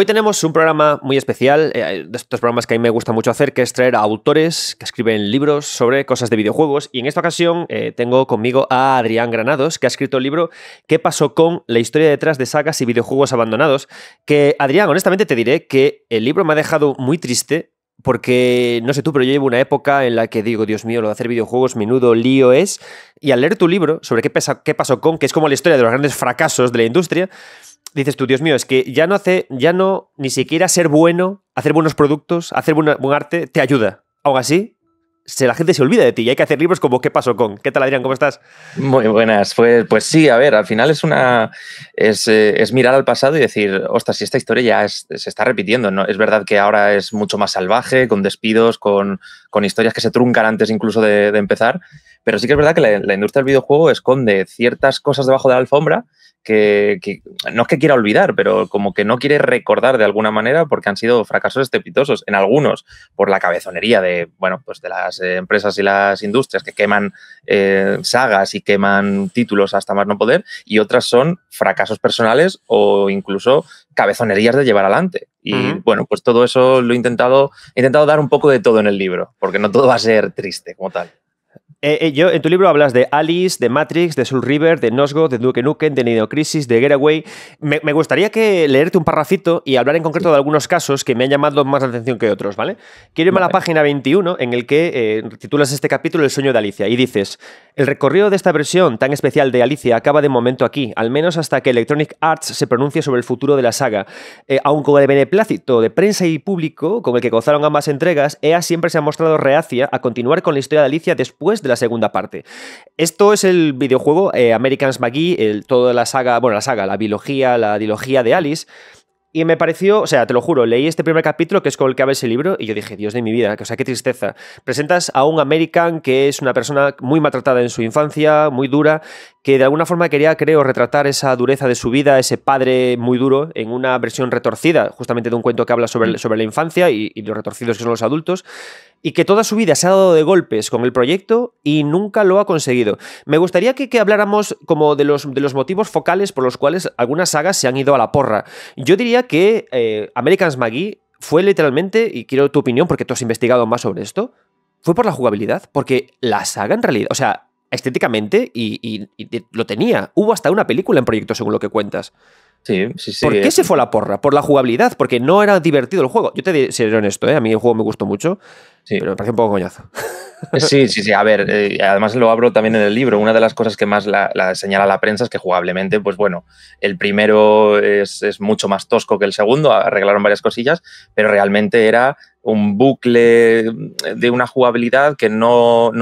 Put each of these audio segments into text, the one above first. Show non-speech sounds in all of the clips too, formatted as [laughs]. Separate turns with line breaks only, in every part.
Hoy tenemos un programa muy especial, eh, de estos programas que a mí me gusta mucho hacer, que es traer a autores que escriben libros sobre cosas de videojuegos. Y en esta ocasión eh, tengo conmigo a Adrián Granados, que ha escrito el libro ¿Qué pasó con la historia detrás de sagas y videojuegos abandonados? Que, Adrián, honestamente te diré que el libro me ha dejado muy triste porque, no sé tú, pero yo llevo una época en la que digo, Dios mío, lo de hacer videojuegos, menudo lío es. Y al leer tu libro sobre qué, qué pasó con, que es como la historia de los grandes fracasos de la industria, dices tú, Dios mío, es que ya no hace, ya no, ni siquiera ser bueno, hacer buenos productos, hacer buen arte, te
ayuda. Aún así, se, la gente se olvida de ti y hay que hacer libros como ¿Qué pasó con? ¿Qué tal, Adrián? ¿Cómo estás? Muy buenas. Pues, pues sí, a ver, al final es una. Eh, es, mirar al pasado y decir, ostras, si esta historia ya se está repitiendo, ¿no? Es verdad que ahora es mucho más salvaje, con despidos, con, con historias que se truncan antes incluso de, empezar, pero sí que es verdad que la industria del videojuego esconde ciertas cosas debajo de la alfombra que, no es que quiera olvidar, pero como que no quiere recordar de alguna manera porque han sido fracasos estrepitosos, en algunos por la cabezonería de, bueno, pues de las eh, empresas y las industrias que queman eh, sagas y queman títulos hasta más no poder, y otras son fracasos personales o incluso cabezonerías de llevar adelante. Y bueno, pues todo eso lo he intentado, he intentado dar un poco de todo en el libro, porque no todo va a ser triste como tal.
Eh, eh, yo, en tu libro hablas de Alice, de Matrix, de Soul River, de Nosgo, de Duke Nukem, de Nido Crisis, de Getaway. Me, gustaría que leerte un parracito y hablar en concreto de algunos casos que me han llamado más la atención que otros, ¿vale? Quiero irme a la página 21 en el que eh, titulas este capítulo El sueño de Alicia y dices, el recorrido de esta versión tan especial de Alicia acaba de momento aquí, al menos hasta que Electronic Arts se pronuncie sobre el futuro de la saga. aunque con el beneplácito de prensa y público con el que gozaron ambas entregas, EA siempre se ha mostrado reacia a continuar con la historia de Alicia después de la segunda parte. Esto es el videojuego eh, American's McGee, el, toda la saga, bueno, la saga, la biología, la dilogía de Alice. Y me pareció, o sea, te lo juro, leí este primer capítulo que es con el que abre ese libro y yo dije, Dios de mi vida, o sea, qué tristeza. Presentas a un American que es una persona muy maltratada en su infancia, muy dura, que de alguna forma quería, creo, retratar esa dureza de su vida, ese padre muy duro, en una versión retorcida, justamente de un cuento que habla sobre, mm. sobre la infancia y, los retorcidos que son los adultos, y que toda su vida se ha dado de golpes con el proyecto y nunca lo ha conseguido. Me gustaría que, habláramos como de los, de los motivos focales por los cuales algunas sagas se han ido a la porra. Yo diría que eh, American's Maggie fue literalmente, y quiero tu opinión porque tú has investigado más sobre esto, fue por la jugabilidad, porque la saga en realidad, o sea, estéticamente y, lo tenía. Hubo hasta una película en proyecto, según lo que cuentas. Sí, sí, sí. ¿Por qué se fue la porra? Por la jugabilidad, porque no era divertido el juego. Yo te seré honesto, ¿eh? a mí el juego me gustó mucho, sí. pero me parece un poco coñazo.
Eh, sí, [laughs] sí, sí. A ver, eh, además lo abro también en el libro. Una de las cosas que más la, señala la prensa es que jugablemente, pues bueno, el primero es, es, mucho más tosco que el segundo, arreglaron varias cosillas, pero realmente era un bucle mm, de una jugabilidad que no,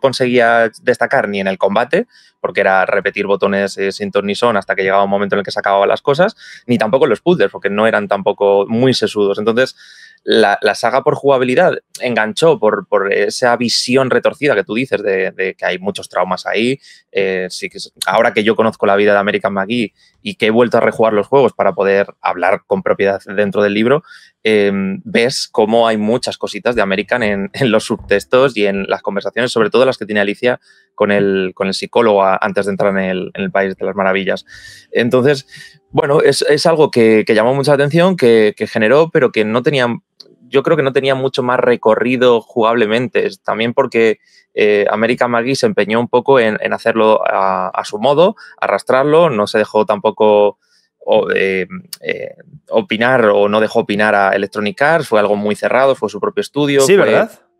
conseguía destacar ni en el combate, porque era repetir botones eh, sin son hasta que llegaba un momento en el que se acababan las cosas, ni tampoco los puzzles, porque no eran tampoco muy sesudos. Entonces, la, la saga por jugabilidad enganchó por, esa visión retorcida que tú dices de, que hay muchos traumas ahí. Eh, sí que ahora que yo conozco la vida de American McGee y que he vuelto a rejugar los juegos para poder hablar con propiedad dentro del libro, em, ves cómo hay muchas cositas de American en, los subtextos y en las conversaciones, sobre todo las que tiene Alicia con el, con el psicólogo antes de entrar en el, País de las Maravillas. Entonces, bueno, es, algo que, llamó mucha atención, que, que generó, pero que no tenían yo creo que no tenía mucho más recorrido jugablemente, también porque eh, América Magui se empeñó un poco en, hacerlo a, su modo, arrastrarlo, no se dejó tampoco eh, eh, opinar o no dejó opinar a Electronic Arts, fue algo muy cerrado, fue su propio estudio, sí,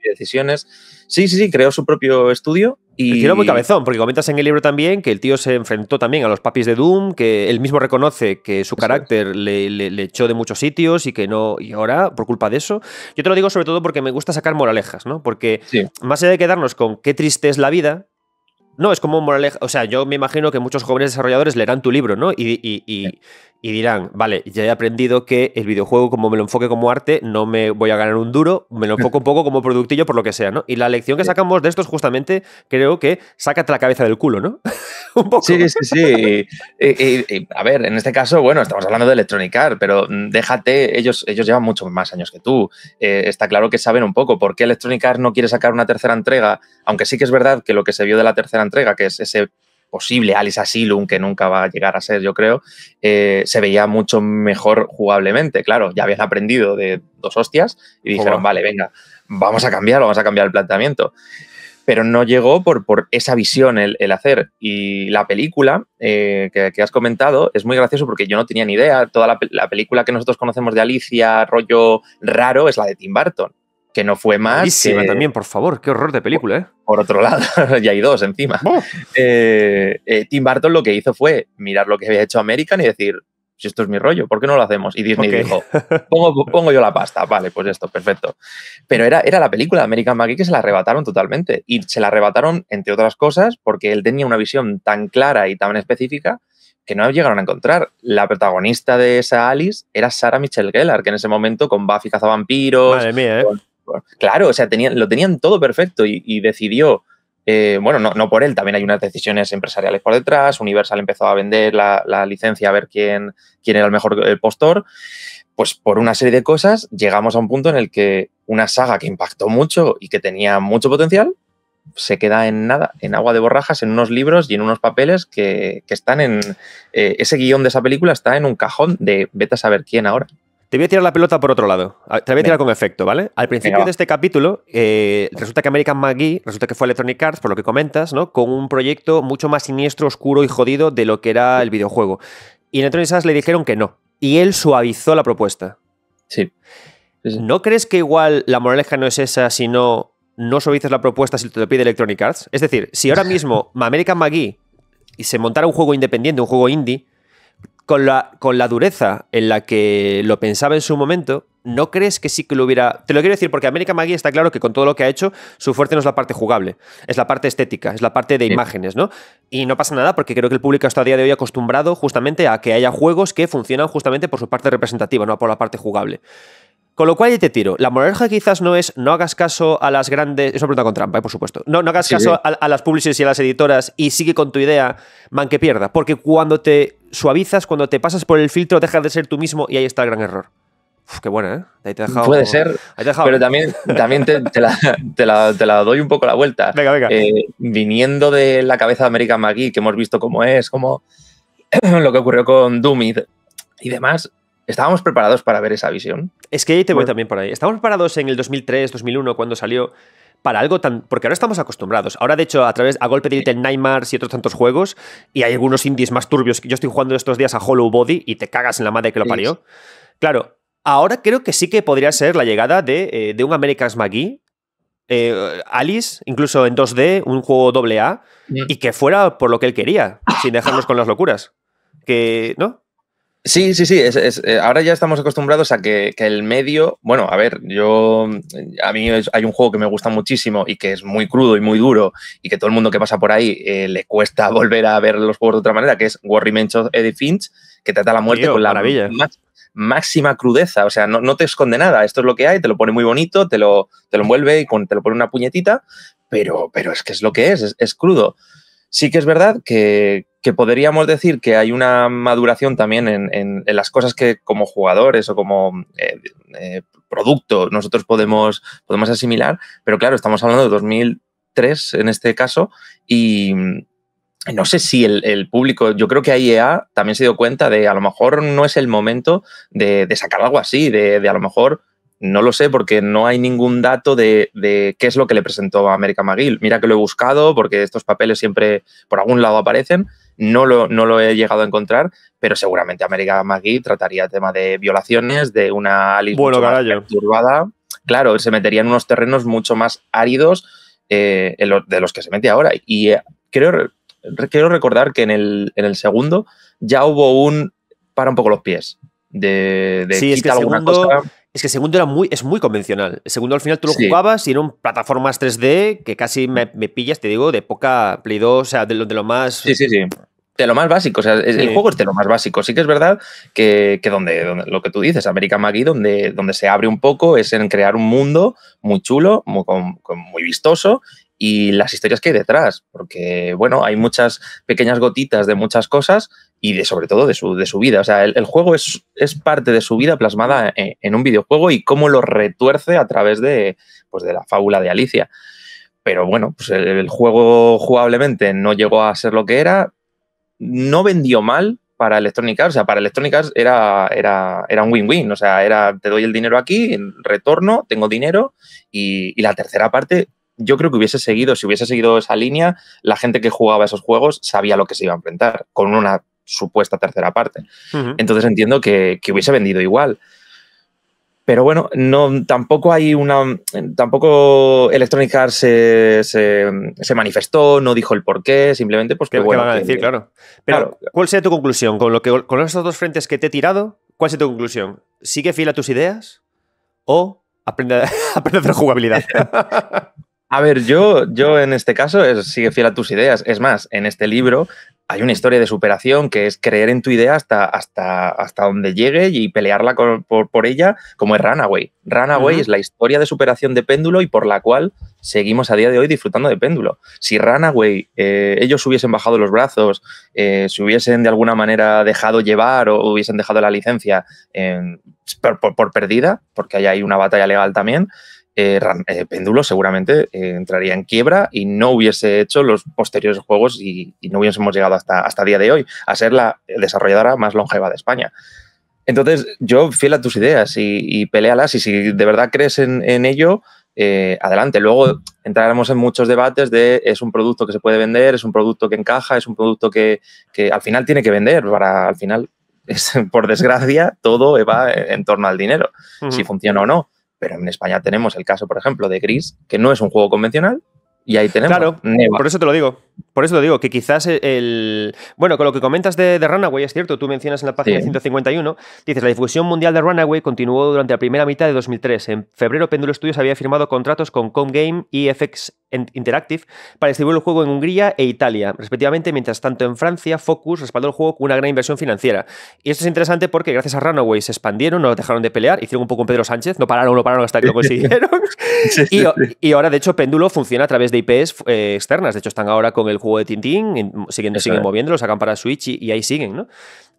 decisiones. Sí, sí, sí, creó su propio estudio. Y... Quiero muy cabezón, porque comentas
en el libro también que el tío se enfrentó también a los papis de Doom, que él mismo reconoce que su carácter le, echó de muchos sitios y que no. Y ahora, por culpa de eso, yo te lo digo sobre todo porque me gusta sacar moralejas, ¿no? Porque más allá de quedarnos con qué triste es la vida, no, es como un moraleja. O sea, yo me imagino que muchos jóvenes desarrolladores leerán tu libro, ¿no? y, y dirán, vale, ya he aprendido que el videojuego, como me lo enfoque como arte, no me voy a ganar un duro, me lo enfoco un poco como productillo por lo que sea, ¿no? Y la lección que sacamos de esto es justamente, creo que, sácate la cabeza del culo,
¿no? [laughs] un poco. Sí, sí, sí. a ver, en este caso, bueno, estamos hablando de Electronic Arts, pero mm, déjate, ellos, ellos llevan muchos más años que tú. Eh, está claro que saben un poco por qué Electronic Arts no quiere sacar una tercera entrega, aunque sí que es verdad que lo que se vio de la tercera entrega, que es ese posible Alice Asylum, que nunca va a llegar a ser, yo creo, eh, se veía mucho mejor jugablemente. Claro, ya habían aprendido de dos hostias y dijeron, vale, venga, vamos a cambiarlo, vamos a cambiar el planteamiento. Pero no llegó por, por esa visión el, hacer. Y la película eh, que, has comentado es muy gracioso porque yo no tenía ni idea. Toda la, la película que nosotros conocemos de Alicia, rollo raro, es la de Tim Burton que no fue más. Y también, por favor, qué horror de película, ¿eh? Por otro lado, [laughs] ya hay dos encima. ¡Oh! Eh, eh, Tim Burton lo que hizo fue mirar lo que había hecho American y decir, si esto es mi rollo, ¿por qué no lo hacemos? Y Disney dijo, [laughs] pongo, yo la pasta, vale, pues esto, perfecto. Pero era, era la película de American Magic que se la arrebataron totalmente. Y se la arrebataron, entre otras cosas, porque él tenía una visión tan clara y tan específica que no llegaron a encontrar. La protagonista de esa Alice era Sarah Michelle Gellar, que en ese momento con Buffy cazavampiros, Madre mía, ¿eh? Claro, o sea, lo tenían todo perfecto y, decidió, eh, bueno, no, por él, también hay unas decisiones empresariales por detrás, Universal empezó a vender la, licencia a ver quién, quién era el mejor postor, pues por una serie de cosas llegamos a un punto en el que una saga que impactó mucho y que tenía mucho potencial, se queda en nada, en agua de borrajas, en unos libros y en unos papeles que, están en... Eh, ese guión de esa película está en un cajón de vete a saber quién ahora. Te voy a tirar la pelota por otro lado. Ah, te la voy a tirar con efecto, ¿vale? Al principio de este
capítulo, eh, resulta que American McGee, resulta que fue Electronic Arts, por lo que comentas, ¿no? Con un proyecto mucho más siniestro, oscuro y jodido de lo que era el videojuego. Y Electronic Arts le dijeron que no. Y él suavizó la propuesta. Sí. ¿No crees que igual la moraleja no es esa, si no suavices la propuesta si te lo pide Electronic Arts? Es decir, si ahora mismo [laughs] American McGee se montara un juego independiente, un juego indie, con la, con la dureza en la que lo pensaba en su momento, ¿no crees que sí que lo hubiera.? Te lo quiero decir porque América Magui está claro que con todo lo que ha hecho, su fuerte no es la parte jugable, es la parte estética, es la parte de imágenes, ¿no? Y no pasa nada porque creo que el público está a día de hoy acostumbrado justamente a que haya juegos que funcionan justamente por su parte representativa, no por la parte jugable. Con lo cual, ya te tiro. La moralja quizás no es no hagas caso a las grandes. Es una pregunta con trampa, eh, por supuesto. No, no hagas caso A, a, las publishers y a las editoras y sigue con tu idea, man que pierda. Porque cuando te suavizas, cuando te pasas por el filtro, dejas de ser tú
mismo y ahí está el gran error. Uf, qué buena, ¿eh? Ahí te he dejado, Puede ser, pero también, también te, la, doy un poco la vuelta. Venga, eh, viniendo de la cabeza de American McGee, que hemos visto cómo es, cómo [clears throat] lo que ocurrió con Doomid y demás, ¿estábamos preparados para ver esa visión? Es que ahí te voy también por ahí. Estábamos preparados en el 2003, 2001,
cuando salió para algo tan. Porque ahora estamos acostumbrados. Ahora, de hecho, a través a golpe de Little Nightmares y otros tantos juegos, y hay algunos indies más turbios. que Yo estoy jugando estos días a Hollow Body y te cagas en la madre que lo parió. Claro, ahora creo que sí que podría ser la llegada de, eh, de un American's McGee. Eh, Alice, incluso en 2D, un juego AA mm. y que fuera
por lo que él quería, sin dejarnos con las locuras. Que, ¿no? Sí, sí, sí. Es, eh, ahora ya estamos acostumbrados a que, el medio. Bueno, a ver, yo. A mí hay un juego que me gusta muchísimo y que es muy crudo y muy duro y que todo el mundo que pasa por ahí eh, le cuesta [laughs] volver a ver los juegos de otra manera, que es War Mencho of Eddie Finch, que trata la muerte con la maravilla, máxima crudeza. O sea, no, te esconde nada. Esto es lo que hay, te lo pone muy bonito, te lo, te lo envuelve y con, te lo pone una puñetita, pero, pero es que es lo que es, es crudo. Sí que es verdad que, que podríamos decir que hay una maduración también en, en, las cosas que como jugadores o como eh, eh, producto nosotros podemos, podemos asimilar, pero claro, estamos hablando de 2003 en este caso y, mm, no sé si el, público, yo creo que AIEA también se dio cuenta de a lo mejor no es el momento de, sacar algo así, de, a lo mejor, no lo sé, porque no hay ningún dato de, qué es lo que le presentó a América McGill. Mira que lo he buscado, porque estos papeles siempre por algún lado aparecen, no lo, he llegado a encontrar, pero seguramente América McGee trataría el tema de violaciones, de una Alice más perturbada. Claro, se metería en unos terrenos mucho más áridos eh, de los que se mete ahora. Y eh, creo, quiero recordar que en el, segundo ya hubo un para un poco los pies. De, de sí, es que cosa. Es que segundo era muy, es muy convencional. El segundo al final tú lo jugabas
y eran plataformas 3D que casi me, pillas, te digo, de poca Play 2, o sea, de lo, de lo
más. Sí, sí, sí. De lo más básico, o sea, el juego es de lo más básico. Sí que es verdad que, que donde, lo que tú dices, América Maggie, donde, donde se abre un poco es en crear un mundo muy chulo, muy, muy vistoso y las historias que hay detrás, porque bueno, hay muchas pequeñas gotitas de muchas cosas y de, sobre todo de su, de su vida. O sea, el, juego es, es, parte de su vida plasmada eh, en, un videojuego y cómo lo retuerce a través de, pues de la fábula de Alicia. Pero bueno, pues el, juego jugablemente no llegó a ser lo que era, no vendió mal para Electronic Arts, o sea, para Electronic Arts era, era, era un win-win, o sea, era te doy el dinero aquí, retorno, tengo dinero y, y la tercera parte yo creo que hubiese seguido, si hubiese seguido esa línea, la gente que jugaba esos juegos sabía lo que se iba a enfrentar, con una supuesta tercera parte. Entonces entiendo que, hubiese vendido igual. Pero bueno, no, tampoco hay una. Tampoco Electronic Arts se, se, manifestó, no dijo el porqué, simplemente pues
que ¿Qué a decir, claro. Pero, ¿cuál sería tu conclusión? Con, lo que, con estos dos frentes que te he tirado, ¿cuál sería tu conclusión? ¿Sigue fiel a tus ideas? ¿O aprende, a, [laughs] aprende jugabilidad? [laughs]
A ver, yo, yo en este caso es, eh, sigue fiel a tus ideas. Es más, en este libro hay una historia de superación que es creer en tu idea hasta, hasta, hasta donde llegue y pelearla por, ella, como es Runaway. Runaway es la historia de superación de Péndulo y por la cual seguimos a día de hoy disfrutando de Péndulo. Si Runaway, eh, ellos hubiesen bajado los brazos, se eh, si hubiesen de alguna manera dejado llevar o hubiesen dejado la licencia por, perdida, porque ahí hay una batalla legal también, eh, eh, péndulo seguramente eh, entraría en quiebra y no hubiese hecho los posteriores juegos y, no hubiésemos llegado hasta, hasta día de hoy a ser la desarrolladora más longeva de España. Entonces, yo fiel a tus ideas y, y pelealas y si de verdad crees en, ello, adelante. Luego entraremos en muchos debates de es un producto que se puede vender, es un producto que encaja, es un producto que, al final tiene que vender para al final, es, [laughs] por desgracia, todo va en torno al dinero, si funciona o no. Pero en España tenemos el caso, por ejemplo, de Gris, que no es un juego convencional, y ahí tenemos. Claro, por eso te lo digo. Por eso te lo digo, que quizás
el. Bueno, con lo que comentas de, Runaway es cierto, tú mencionas en la página 151, dices: la difusión mundial de Runaway continuó durante la primera mitad de 2003. En febrero, Pendulo Studios había firmado contratos con Comgame y FX Interactive para distribuir el juego en Hungría e Italia, respectivamente, mientras tanto en Francia, Focus respaldó el juego con una gran inversión financiera. Y esto es interesante porque gracias a Runaway se expandieron, no dejaron de pelear, hicieron un poco con Pedro Sánchez, no pararon, no pararon hasta que lo [laughs] consiguieron. y, ahora, de hecho, Péndulo funciona a través de IPs eh, externas. De hecho, están ahora con el juego de Tintín, siguen, moviéndolo, sacan para Switch y, ahí siguen, ¿no?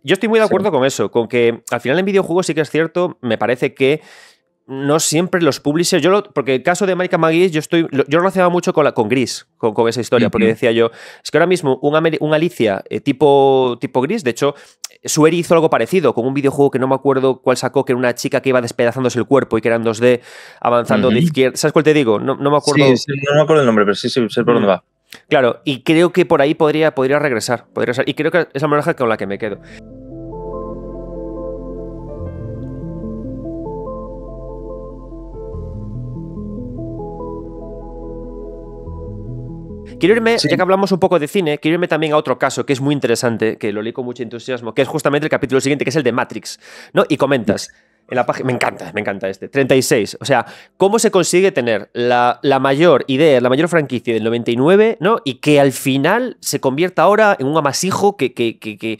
Yo estoy muy de acuerdo con eso, con que al final en videojuegos sí que es cierto, me parece que no siempre los publishers. Yo porque el caso de American McGee, yo estoy. Lo, yo relacionaba mucho con, la, con Gris, con, con esa historia, porque decía yo, es que ahora mismo un, Alicia eh, tipo, tipo Gris, de hecho, Sueri hizo algo parecido, con un videojuego que no me acuerdo cuál sacó, que era una chica que iba despedazándose el cuerpo y que eran en 2D avanzando de izquierda. ¿Sabes cuál te digo? No, me acuerdo. no
me acuerdo el nombre, pero sí, sí, sé por dónde va.
Claro, y creo que por ahí podría, podría regresar, podría Y creo que es la es con la que me quedo. Quiero irme, ya que hablamos un poco de cine, quiero irme también a otro caso que es muy interesante, que lo leí con mucho entusiasmo, que es justamente el capítulo siguiente, que es el de Matrix. ¿no? Y comentas. En la página, me encanta, me encanta este. 36. O sea, ¿cómo se consigue tener la, mayor idea, la mayor franquicia del 99, ¿no? Y que al final se convierta ahora en un amasijo que, que, que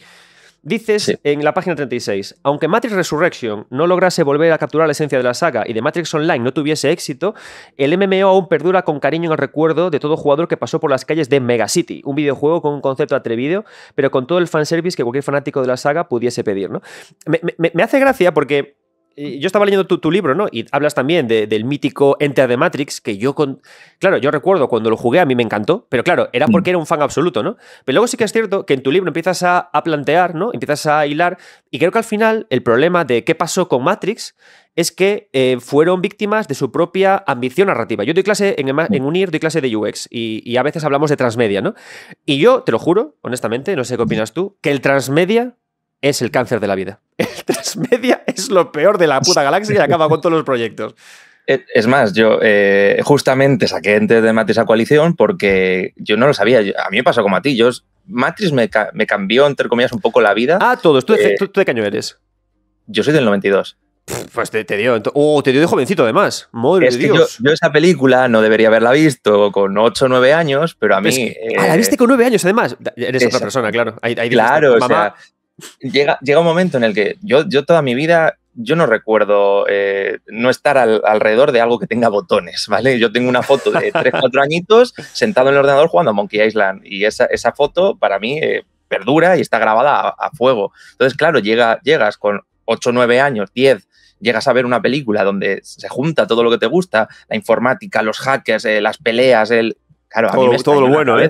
Dices en la página 36, aunque Matrix Resurrection no lograse volver a capturar la esencia de la saga y de Matrix Online no tuviese éxito, el MMO aún perdura con cariño en el recuerdo de todo jugador que pasó por las calles de Mega City, un videojuego con un concepto atrevido, pero con todo el fanservice que cualquier fanático de la saga pudiese pedir. ¿no? me hace gracia porque yo estaba leyendo tu, libro, ¿no? Y hablas también del mítico Enter de Matrix, que yo con... Claro, yo recuerdo cuando lo jugué a mí me encantó, pero claro, era porque era un fan absoluto, ¿no? Pero luego sí que es cierto que en tu libro empiezas a, plantear, ¿no? Empiezas a hilar, y creo que al final el problema de qué pasó con Matrix es que eh, fueron víctimas de su propia ambición narrativa. Yo doy clase en, UNIR, doy clase de UX, y, y a veces hablamos de transmedia, ¿no? Y yo, te lo juro, honestamente, no sé qué opinas tú, que el transmedia es el cáncer de la vida. [laughs] El
transmedia es lo peor de la puta galaxia y acaba con todos los proyectos. Es más, yo eh, justamente saqué antes de Matrix a coalición porque yo no lo sabía. A mí me pasó como a ti. Matrix me, cambió, entre comillas, un poco la vida. Ah, todos. Eh, ¿Tú, de qué año eres? Yo soy del 92. Pues te, dio. Oh, te dio de jovencito, además. Muy es Dios. yo, esa película no debería haberla visto con 8 o 9 años, pero a mí. ah, la eh, viste
con 9 años, además.
Eres otra persona, claro. claro, o llega, llega un momento en el que yo, yo toda mi vida, yo no recuerdo eh, no estar alrededor de algo que tenga botones, ¿vale? Yo tengo una foto de 3, 4 [laughs] añitos sentado en el ordenador jugando a Monkey Island y esa, foto para mí eh, perdura y está grabada a, fuego. Entonces, claro, llega, llegas con 8, 9 años, 10, llegas a ver una película donde se junta todo lo que te gusta, la informática, los hackers, eh, las peleas, el, Claro, a mí me ¿eh? [laughs] todo lo bueno, ¿eh?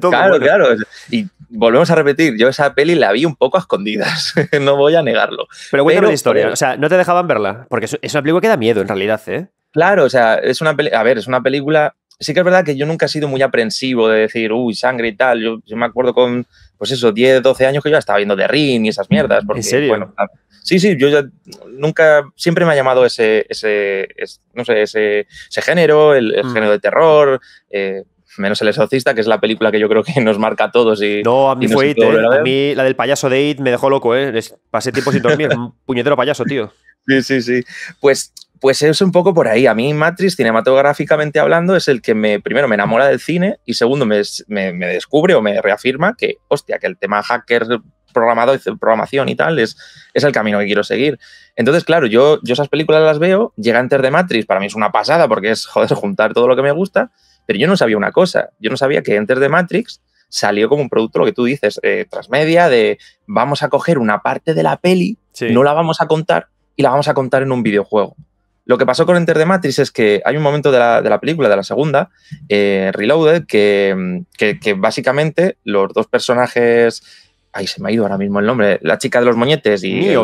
claro, claro. Y volvemos a repetir, yo esa peli la vi un poco a escondidas, [laughs] no voy a negarlo. Pero cuéntame la historia, o
sea, no te dejaban verla, porque es una película que
da miedo en realidad, ¿eh? Claro, o sea, es una peli a ver, es una película sí que es verdad que yo nunca he sido muy aprensivo de decir, uy, sangre y tal. Yo, me acuerdo con, pues eso, 10, 12 años que yo estaba viendo The Ring y esas mm, mierdas. Porque, ¿En serio? Ah, sí, sí, yo nunca, siempre me ha llamado ese, ese, no sé, ese, género, el, mm. género de terror. Eh, menos El Exorcista, que es la película que yo creo que [laughs] nos marca a todos. Y, no, a mí fue It, ¿eh? a, mí la del payaso de It me dejó loco, ¿eh? Pasé tiempo sin dormir, un [laughs] puñetero payaso, tío. Sí, sí, sí. Pues, pues es un poco por ahí. A mí Matrix, cinematográficamente hablando, es el que me, primero me enamora del cine y segundo me, me, descubre o me reafirma que, hostia, que el tema hacker programado, programación y tal, es, es el camino que quiero seguir. Entonces, claro, yo, yo esas películas las veo, llega antes de Matrix, para mí es una pasada porque es, joder, juntar todo lo que me gusta. Pero yo no sabía una cosa, yo no sabía que Enter the Matrix salió como un producto, lo que tú dices, eh, transmedia, de vamos a coger una parte de la peli, no la vamos a contar y la vamos a contar en un videojuego. Lo que pasó con Enter the Matrix es que hay un momento de la, película, de la segunda, eh, Reloaded, que, básicamente los dos personajes. ay se me ha ido ahora mismo el nombre. La chica de los moñetes y de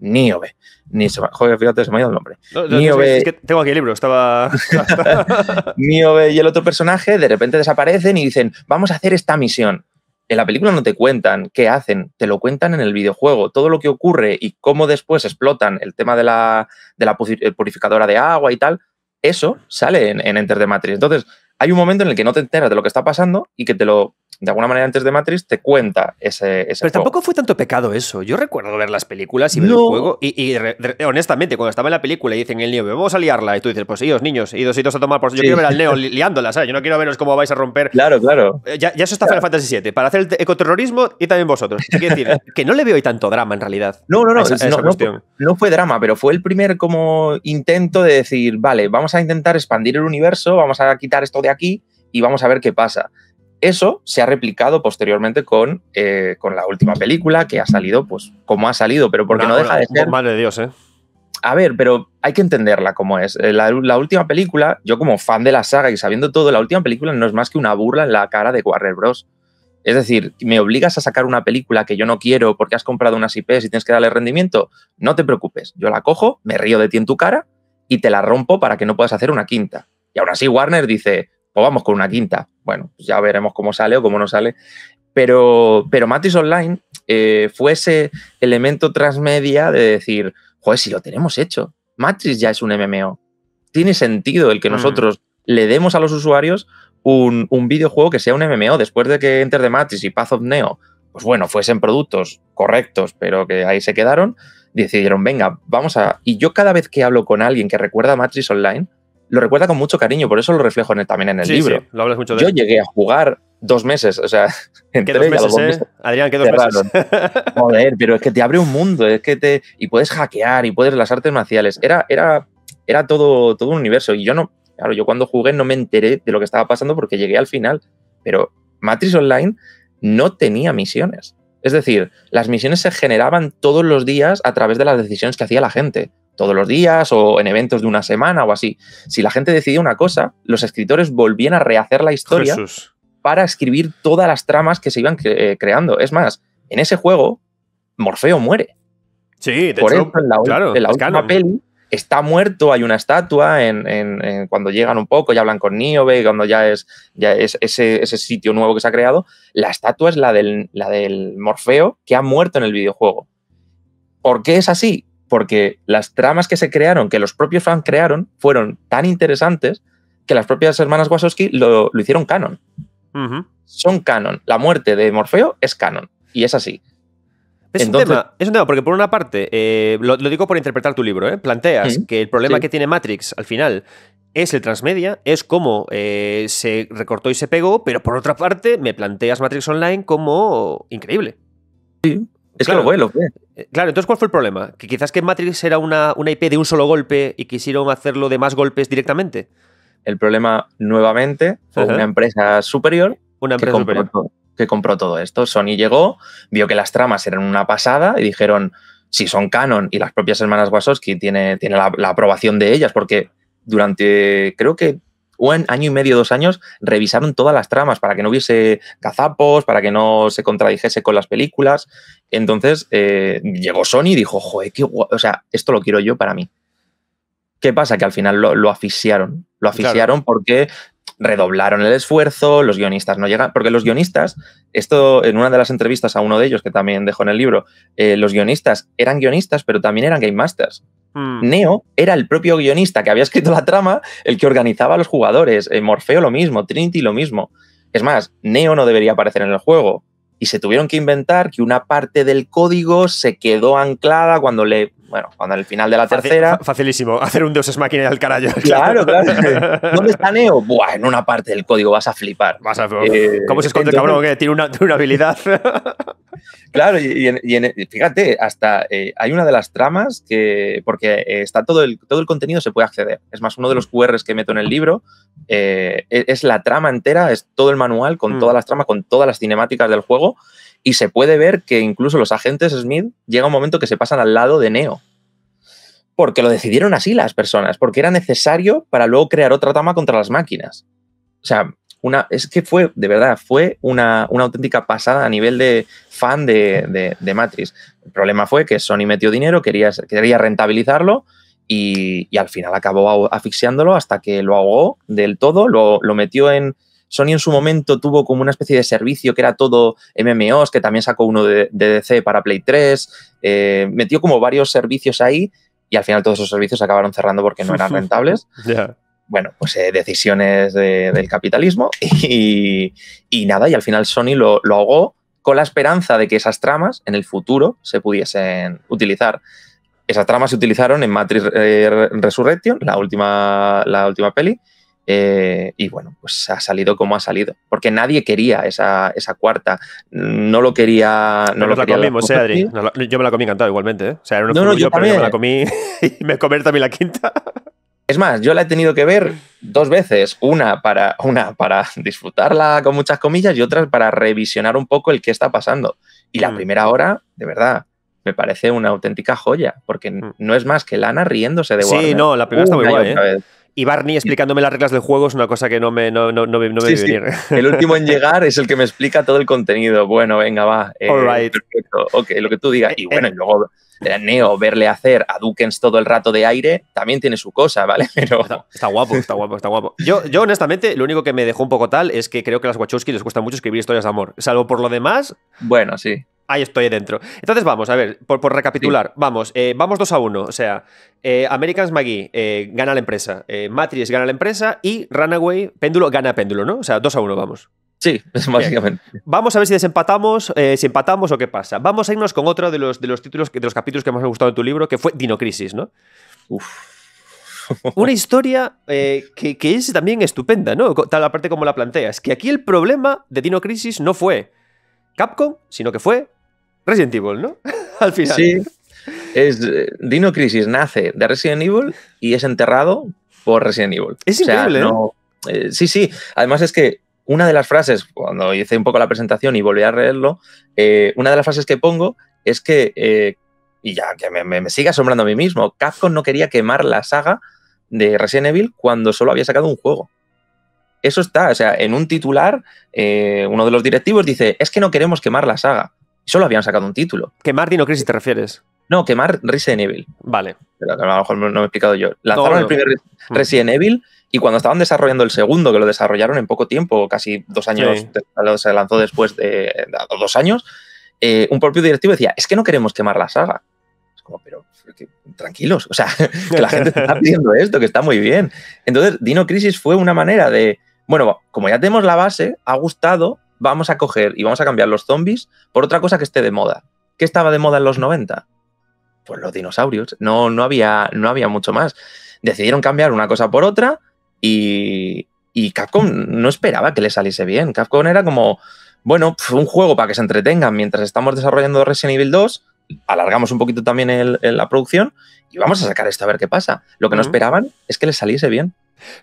Niobe. Ni se, joder, fíjate, se me ha ido el nombre. es que tengo aquí el libro, estaba. [laughs] Niobe y el otro personaje de repente desaparecen y dicen, vamos a hacer esta misión. En la película no te cuentan qué hacen, te lo cuentan en el videojuego. Todo lo que ocurre y cómo después explotan el tema de la, la eh, purificadora de agua y tal, eso sale en, en Enter the Matrix. Entonces, hay un momento en el que no te enteras de lo que está pasando y que te lo de alguna manera antes de Matrix te cuenta ese, Pero tampoco fue tanto pecado eso. Yo recuerdo ver las películas y ver el juego
y, honestamente, cuando estaba en la película y dicen el niño, vamos a liarla, y tú dices, pues los niños, idos, idos a tomar por... Yo quiero ver al [laughs] neo liándola, ¿sabes? Yo no quiero veros cómo vais a romper... Claro, claro. Eh, ya, eso está claro. Final Fantasy VII. Para
hacer el ecoterrorismo y también vosotros. decir, [laughs] que no le veo hoy tanto drama en realidad. No, no, no. no, no, fue, no drama, pero fue el primer como intento de decir, vale, vamos a intentar expandir el universo, vamos a quitar esto de aquí y vamos a ver qué pasa. Eso se ha replicado posteriormente con, eh, con la última película, que ha salido, pues, como ha salido, pero porque no, deja de ser. mal de Dios, ¿eh? A ver, pero hay que entenderla como es. Eh, la, la, última película, yo como fan de la saga y sabiendo todo, la última película no es más que una burla en la cara de Warner Bros. Es decir, ¿me obligas a sacar una película que yo no quiero porque has comprado unas IPs y tienes que darle rendimiento? No te preocupes, yo la cojo, me río de ti en tu cara y te la rompo para que no puedas hacer una quinta. Y ahora sí, Warner dice, pues vamos con una quinta bueno, pues ya veremos cómo sale o cómo no sale. Pero, pero Matrix Online eh, fue ese elemento transmedia de decir, joder, si lo tenemos hecho, Matrix ya es un MMO. Tiene sentido el que mm. nosotros le demos a los usuarios un, un, videojuego que sea un MMO. Después de que Enter the Matrix y Path of Neo, pues bueno, fuesen productos correctos, pero que ahí se quedaron, decidieron, venga, vamos a... Y yo cada vez que hablo con alguien que recuerda Matrix Online, lo recuerda con mucho cariño, por eso lo reflejo también en el libro. Sí, lo hablas mucho Yo llegué a jugar dos meses, o sea, [laughs] dos meses, eh? Adrián, ¿qué dos meses? [laughs] Joder, pero es que te abre un mundo, es que te y puedes hackear y puedes las artes marciales. Era era era todo todo un universo y yo no, claro, yo cuando jugué no me enteré de lo que estaba pasando porque llegué al final, pero Matrix Online no tenía misiones. Es decir, las misiones se generaban todos los días a través de las decisiones que hacía la gente todos los días o en eventos de una semana o así. Si la gente decidía una cosa, los escritores volvían a rehacer la historia para escribir todas las tramas que se iban eh, creando. Es más, en ese juego, Morfeo muere. Sí, Por eso, en la, última peli está muerto, hay una estatua, en, cuando llegan un poco, ya hablan con Niobe, cuando ya es, ya es ese, sitio nuevo que se ha creado, la estatua es la del, la del Morfeo que ha muerto en el videojuego. ¿Por qué es así? porque las tramas que se crearon, que los propios fans crearon, fueron tan interesantes que las propias hermanas Wasowski lo, hicieron canon. Son canon. La muerte de Morfeo es canon. Y es así. Es, un tema, porque por una parte, eh,
lo, digo por interpretar tu libro, ¿eh? planteas que el problema que tiene Matrix al final es el transmedia, es cómo eh, se recortó y se pegó, pero por otra parte me planteas Matrix Online como increíble. Sí, es claro, que lo eh, Claro, entonces, ¿cuál fue el problema? Que quizás que Matrix era una, IP de un solo golpe y quisieron hacerlo de más golpes directamente. El
problema, nuevamente, fue una empresa superior. que compró, Todo, esto. Sony llegó, vio que las tramas eran una pasada y dijeron, si son canon y las propias hermanas Wazowski tiene, tiene la aprobación de ellas, porque durante, creo que un año y medio, dos años, revisaron todas las tramas para que no hubiese cazapos, para que no se contradijese con las películas. Entonces eh, llegó Sony y dijo, joder, qué o sea, esto lo quiero yo para mí. ¿Qué pasa? Que al final lo, lo asfixiaron. Lo asfixiaron porque redoblaron el esfuerzo, los guionistas no llegan, porque los guionistas, esto en una de las entrevistas a uno de ellos que también dejó en el libro, eh, los guionistas eran guionistas, pero también eran game masters. Hmm. Neo era el propio guionista que había escrito la trama, el que organizaba a los jugadores. Eh, Morfeo lo mismo, Trinity lo mismo. Es más, Neo no debería aparecer en el juego. Y se tuvieron que inventar que una parte del código se quedó anclada cuando le. Bueno, cuando al final de la tercera. Facilísimo, hacer un Deus es máquina al carajo. Claro, claro. [laughs] ¿Dónde está Neo? Buah, en una parte del código, vas a flipar. Eh, ¿Cómo se esconde el cabrón que tiene una, tiene una habilidad? [laughs] Claro, y, fíjate, hasta eh, hay una de las tramas que, porque eh, está todo el, todo el contenido se puede acceder. Es más, uno de los QRs que meto en el libro eh, e, es, la trama entera, es todo el manual con todas mm. las tramas, con todas las cinemáticas del juego. Y se puede ver que incluso los agentes Smith llega un momento que se pasan al lado de Neo. Porque lo decidieron así las personas, porque era necesario para luego crear otra trama contra las máquinas. O sea, es que fue, de verdad, fue una, auténtica pasada a nivel de fan de, de, Matrix. El problema fue que Sony metió dinero, quería, quería rentabilizarlo y, al final acabó asfixiándolo hasta que lo ahogó del todo, lo, metió en, Sony en su momento tuvo como una especie de servicio que era todo MMOs, que también sacó uno de, DC para Play 3, eh, metió como varios servicios ahí y al final todos esos servicios acabaron cerrando porque no eran [laughs] rentables bueno, pues eh, decisiones del capitalismo [laughs] y, nada, y al final Sony lo, lo ahogó con la esperanza de que esas tramas en el futuro se pudiesen utilizar. Esas tramas se utilizaron en Matrix eh, Resurrection, la última, la última peli, eh, y bueno, pues ha salido como ha salido. Porque nadie quería esa, cuarta. No lo quería. No, lo la comimos, Adri.
yo me la comí encantado igualmente. O sea, yo, me la
comí [laughs] y me comer también la quinta. Es más, yo la he tenido que ver dos veces, una para, una para [laughs] disfrutarla con muchas comillas y otra para revisionar un poco el qué está pasando. Y la mm. primera hora, de verdad, me parece una auténtica joya, porque mm. no es más que Lana riéndose de Sí, no, la primera está muy guay, ¿eh? Y Barney explicándome las reglas del juego
es una cosa que no me, no, no, [laughs] El último en
llegar es el que me explica todo el contenido. Bueno, venga, va. Eh, perfecto. Ok, lo que tú digas. Y eh, bueno, y eh. luego Neo, verle hacer a Dukens todo el rato de aire, también tiene su cosa, ¿vale? [laughs] Pero... Está, guapo, está guapo, está guapo.
Yo, yo, honestamente, lo único que me dejó un poco tal es que creo que a las Wachowski les cuesta mucho escribir historias de amor. Salvo por lo demás. Bueno, sí. Ahí estoy dentro. Entonces vamos, a ver, por, recapitular, vamos, eh, vamos 2 a 1, o sea, eh, Americans McGee eh, gana la empresa, Matrix gana la empresa y Runaway Péndulo gana Péndulo, ¿no? O sea, dos a uno, vamos. Sí, [laughs] básicamente. Vamos a ver si desempatamos, si empatamos o qué pasa. Vamos a irnos con otro de los, de los títulos, de los capítulos que más me ha gustado en tu libro, que fue Dinocrisis, ¿no? Uf. [laughs] Una historia que, que, es también estupenda, ¿no? Tal aparte como la planteas. Que aquí el problema de Dinocrisis no fue
Capcom, sino que fue Resident Evil, ¿no? [laughs] Al final. Sí. Es, eh, Dino Crisis nace de Resident Evil y es enterrado por Resident Evil. Es increíble. ¿eh? No, eh, sí, sí. Además es que una de las frases, cuando hice un poco la presentación y volví a leerlo, una de las frases que pongo es que, y ya que me, siga sigue asombrando a mí mismo, Capcom no quería quemar la saga de Resident Evil cuando solo había sacado un juego eso está. O sea, en un titular, uno de los directivos dice, es que no queremos quemar la saga. Solo habían sacado un título. Quemar Martin Crisis te refieres? No, quemar Resident Evil. Vale. Pero a lo mejor no me he explicado yo. Lanzaron el primer Resident Evil y cuando estaban desarrollando el segundo, que lo desarrollaron en poco tiempo, casi dos años, se lanzó después de, dos años, eh, un propio directivo decía, es que no queremos quemar la saga. Es como, pero tranquilos, o sea, [laughs] que la gente está pidiendo esto, que está muy bien. Entonces, Dino Crisis fue una manera de, bueno, como ya tenemos la base, ha gustado, vamos a coger y vamos a cambiar los zombies por otra cosa que esté de moda. ¿Qué estaba de moda en los 90? Pues los dinosaurios. No, no, había, no había mucho más. Decidieron cambiar una cosa por otra y, y Capcom no esperaba que le saliese bien. Capcom era como, bueno, un juego para que se entretengan mientras estamos desarrollando Resident Evil 2 alargamos un poquito también la producción y vamos a sacar esto a ver qué pasa. Lo que no esperaban es que le saliese bien.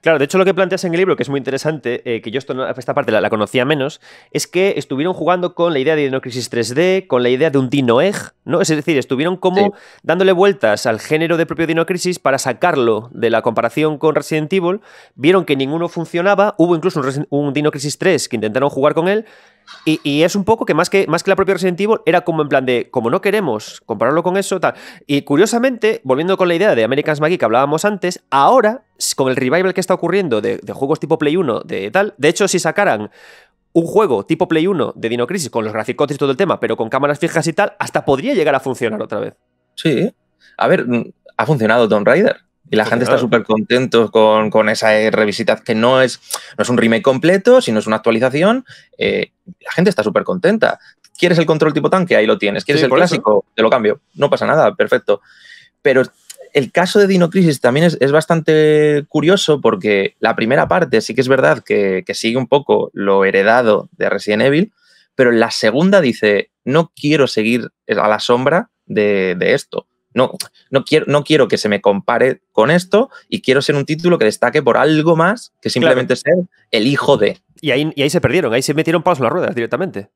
Claro, de hecho lo que planteas
en el libro, que es muy interesante, eh, que yo esta parte la, conocía menos, es que estuvieron jugando con la idea de Dino Crisis 3D, con la idea de un Dino Egg, ¿no? Es decir, estuvieron como dándole vueltas al género de propio Dino Crisis para sacarlo de la comparación con Resident Evil, vieron que ninguno funcionaba, hubo incluso un, Dino Crisis 3 que intentaron jugar con él, y, es un poco que más, que más que la propia Resident Evil era como en plan de, como no queremos compararlo con eso, tal. Y curiosamente, volviendo con la idea de American's Magic que hablábamos antes, ahora con el revival que está ocurriendo de, juegos tipo Play 1, de tal, de hecho, si sacaran un juego tipo Play 1 de Dino Crisis con los graficotes y todo el tema, pero con cámaras fijas y tal, hasta podría llegar a funcionar otra vez. Sí. A ver,
mm, ha funcionado Tomb Raider. Y la gente está súper contento con, esa eh, revisita que no es, no es un remake completo, sino es una actualización. Eh, la gente está súper contenta. ¿Quieres el control tipo tanque? Ahí lo tienes. ¿Quieres el clásico? Te lo cambio. No pasa nada, perfecto. Pero el caso de Dino Crisis también es, bastante curioso porque la primera parte sí que es verdad que, sigue un poco lo heredado de Resident Evil, pero la segunda dice, no quiero seguir a la sombra de, esto. No, no, quiero, no quiero que se me compare con esto y quiero ser un título que destaque por algo más que simplemente ser el hijo de. Y ahí, ahí se perdieron, ahí se metieron palos en las ruedas directamente.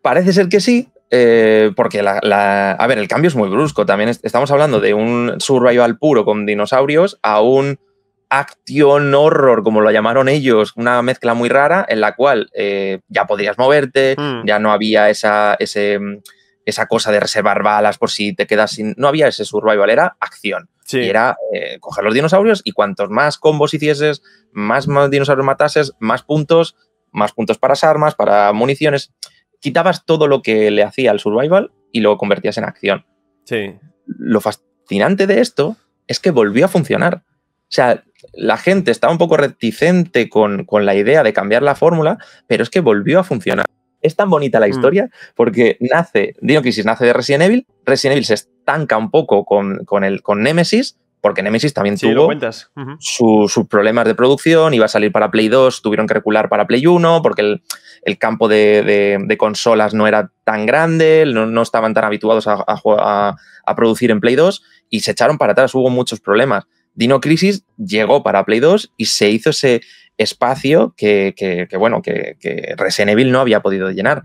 Parece ser que sí, eh, porque A ver, el cambio es muy brusco. También estamos hablando de un survival puro con dinosaurios a un acción horror, como lo llamaron ellos, una mezcla muy rara en la cual eh, ya podrías moverte, mm. ya no había esa, esa cosa de reservar balas por si te quedas sin... No había ese survival, era acción. era eh, coger los dinosaurios y cuantos más combos hicieses, más, más dinosaurios matases, más puntos, más puntos para las armas, para municiones quitabas todo lo que le hacía al survival y lo convertías en acción. Sí. Lo fascinante de esto es que volvió a funcionar. O sea, la gente estaba un poco reticente con, la idea de cambiar la fórmula, pero es que volvió a funcionar. Es tan bonita la mm. historia porque nace, Dino Crisis nace de Resident Evil, Resident Evil se estanca un poco con, con, el, con Nemesis, porque Nemesis también tuvo sus problemas de producción, iba a salir para Play 2, tuvieron que recular para Play 1, porque el, campo de, consolas no era tan grande, no, estaban tan habituados a, producir en Play 2 y se echaron para atrás, hubo muchos problemas. Dino Crisis llegó para Play 2 y se hizo ese espacio que, bueno, que Resident Evil no había podido llenar.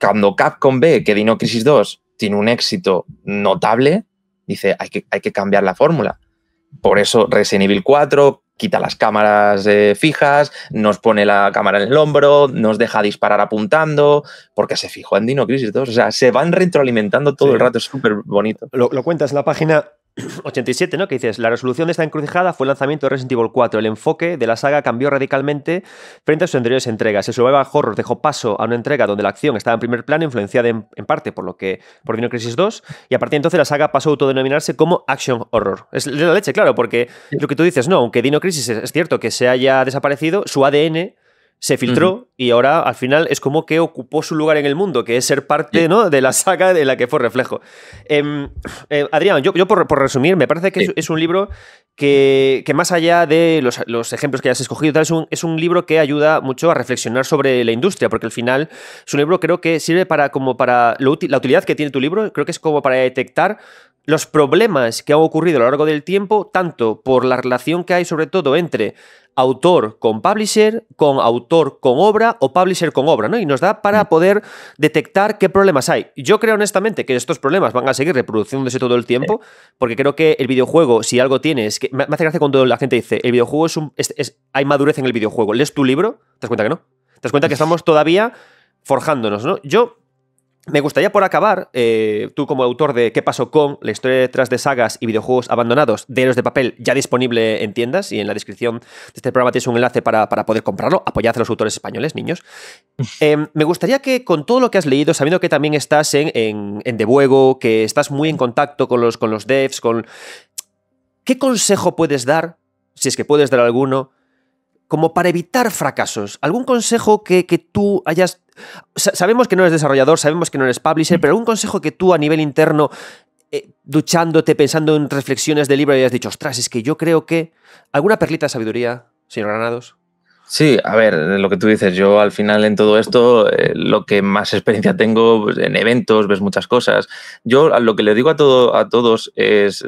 Cuando Capcom ve que Dino Crisis 2 tiene un éxito notable, dice, hay que, hay que cambiar la fórmula. Por eso Resident Evil 4 quita las cámaras eh, fijas, nos pone la cámara en el hombro, nos deja disparar apuntando, porque se fijó en Dino Crisis 2. O sea, se van retroalimentando todo el rato, es súper bonito. Lo, lo, cuentas en la página,
87, ¿no? Que dices, la resolución de esta encrucijada fue el lanzamiento de Resident Evil 4. El enfoque de la saga cambió radicalmente frente a sus anteriores entregas. El Survival Horror dejó paso a una entrega donde la acción estaba en primer plano, influenciada en, parte por lo que por Dino Crisis 2, y a partir de entonces la saga pasó a autodenominarse como Action Horror. Es de la leche, claro, porque lo que tú dices, no, aunque Dino Crisis es, es cierto que se haya desaparecido, su ADN se filtró y ahora al final es como que ocupó su lugar en el mundo, que es ser parte ¿no? de la saga de la que fue reflejo. Em, eh, Adrián, yo, por, resumir, me parece que es, un libro que, más allá de los, ejemplos que hayas escogido, es, un, es un libro que ayuda mucho a reflexionar sobre la industria, porque al final su libro creo que sirve para como para la utilidad que tiene tu libro, creo que es como para detectar los problemas que han ocurrido a lo largo del tiempo, tanto por la relación que hay sobre todo entre autor con publisher, con autor con obra o publisher con obra, ¿no? Y nos da para mm. poder detectar qué problemas hay. Yo creo honestamente que estos problemas van a seguir reproduciéndose todo el tiempo, porque creo que el videojuego, si algo tiene, es que me hace gracia cuando la gente dice, el videojuego es un... hay madurez en el videojuego. ¿Lees tu libro? ¿Te das cuenta que no? ¿Te das cuenta que estamos todavía forjándonos, ¿no? Yo me gustaría por acabar, eh, tú como autor de ¿Qué pasó con la historia detrás de sagas y videojuegos abandonados de los de papel ya disponible en tiendas? Y en la descripción de este programa tienes un enlace para, para poder comprarlo. Apoyad a los autores españoles, niños. [laughs] Em, me gustaría que con todo lo que has leído, sabiendo que también estás en, en, en Debuego, que estás muy en contacto con los, con los devs, con... ¿Qué consejo puedes dar, si es que puedes dar alguno, como para evitar fracasos? ¿Algún consejo que, tú hayas... Sabemos que no eres desarrollador, sabemos que no eres publisher, pero algún consejo que tú a nivel interno, eh, duchándote, pensando en reflexiones de libro, hayas dicho, ostras, es que yo creo que... ¿Alguna perlita de sabiduría, señor Granados?
Sí, a ver, lo que tú dices, yo al final en todo esto, eh, lo que más experiencia tengo pues, en eventos, ves muchas cosas. Yo lo que le digo a, todo, a todos es,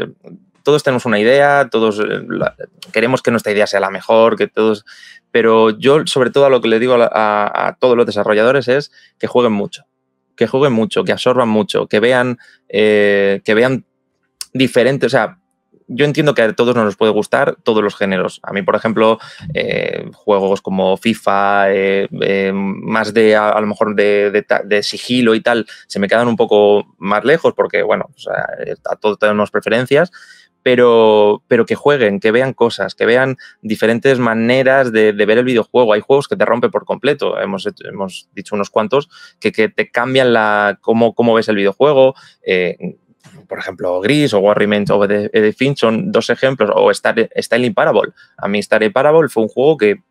todos tenemos una idea, todos eh, queremos que nuestra idea sea la mejor, que todos... Pero yo sobre todo lo que le digo a, todos los desarrolladores es que jueguen mucho, que jueguen mucho, que absorban mucho, que vean, eh, que vean diferente, o sea, yo entiendo que a todos nos puede gustar todos los géneros. A mí, por ejemplo, eh, juegos como FIFA, más de a, lo mejor de, de, de, sigilo y tal, se me quedan un poco más lejos porque, bueno, a todos tenemos preferencias, pero, pero que jueguen, que vean cosas, que vean diferentes maneras de, ver el videojuego. Hay juegos que te rompen por completo, hemos, hemos dicho unos cuantos, que, que te cambian la, cómo, cómo ves el videojuego. Eh, por ejemplo, Gris o Warriment of The, Finch son dos ejemplos, o Star, Parable. A mí Starry Parable fue un juego que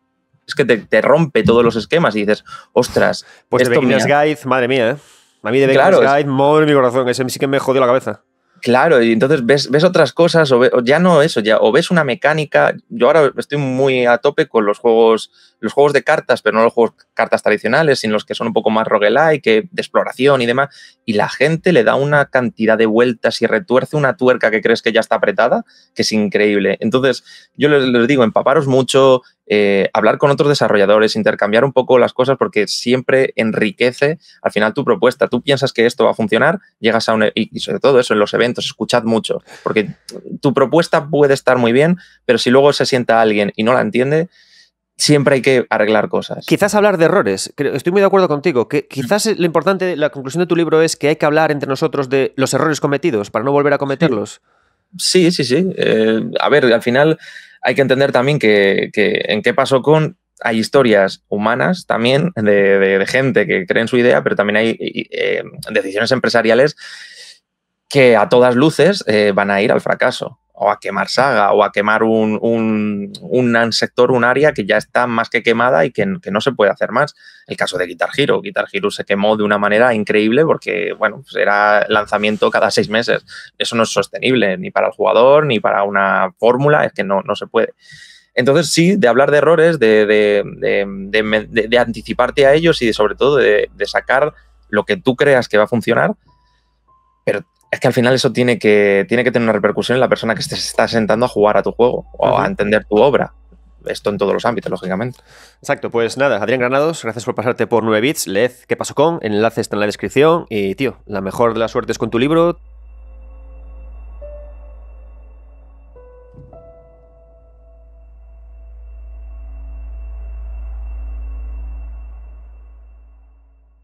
es que te, rompe todos los esquemas y dices, ostras. Pues esto The madre mía, ¿eh? A mí The Beginner's Guide, mi corazón, ese sí que me jodió la cabeza. Claro, y entonces ves, ves otras cosas, o, ya no eso, ya, o ves una mecánica. Yo ahora estoy muy a tope con los juegos los juegos de cartas, pero no los juegos cartas tradicionales, sino los que son un poco más roguelike, de exploración y demás, y la gente le da una cantidad de vueltas y retuerce una tuerca que crees que ya está apretada, que es increíble. Entonces, yo les, digo, empaparos mucho, eh, hablar con otros desarrolladores, intercambiar un poco las cosas, porque siempre enriquece al final tu propuesta. Tú piensas que esto va a funcionar, llegas a un... E-, y sobre todo eso, en los eventos, escuchad mucho, porque tu propuesta puede estar muy bien, pero si luego se sienta alguien y no la entiende, siempre hay que arreglar cosas. Quizás hablar de errores. Estoy muy de acuerdo contigo. Que quizás mm. lo importante,
la conclusión de tu libro es que hay que hablar entre nosotros de los errores cometidos para no volver a cometerlos.
Sí, sí, sí. Eh, a ver, al final hay que entender también que, en qué pasó con. Hay historias humanas también de, gente que cree en su idea, pero también hay eh, decisiones empresariales que a todas luces eh, van a ir al fracaso o a quemar saga o a quemar un, sector, un área que ya está más que quemada y que, no se puede hacer más. El caso de Guitar Hero. Guitar Hero se quemó de una manera increíble porque, bueno, pues era lanzamiento cada seis meses. Eso no es sostenible ni para el jugador ni para una fórmula, es que no, se puede. Entonces, sí, de hablar de errores, de, de anticiparte a ellos y sobre todo de sacar lo que tú creas que va a funcionar pero es que al final eso tiene que, tiene que tener una repercusión en la persona que se está sentando a jugar a tu juego o a entender tu obra. Esto en todos los ámbitos, lógicamente. Exacto, pues nada, Adrián Granados, gracias por pasarte por 9 bits. Leed qué pasó con, el enlace está en la
descripción. Y tío, la mejor de las suertes con tu libro.